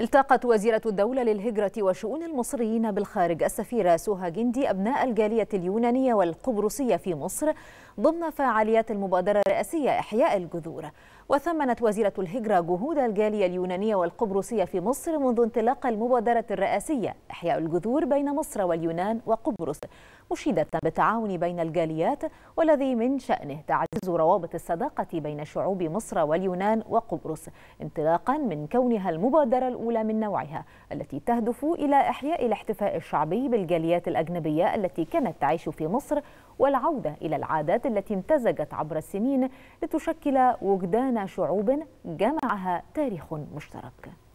التقت وزيرة الدولة للهجرة وشؤون المصريين بالخارج السفيرة سوها جندي أبناء الجالية اليونانية والقبرصية في مصر ضمن فعاليات المبادرة الرئاسية إحياء الجذور وثمنت وزيرة الهجرة جهود الجالية اليونانية والقبرصية في مصر منذ انطلاق المبادرة الرئاسية إحياء الجذور بين مصر واليونان وقبرص مشيدة بالتعاون بين الجاليات والذي من شأنه تعزيز روابط الصداقة بين شعوب مصر واليونان وقبرص انطلاقا من كونها المبادرة الأولى من نوعها التي تهدف إلى إحياء الاحتفاء الشعبي بالجاليات الأجنبية التي كانت تعيش في مصر والعودة إلى العادات التي امتزجت عبر السنين لتشكل وجدان بين شعوب جمعها تاريخ مشترك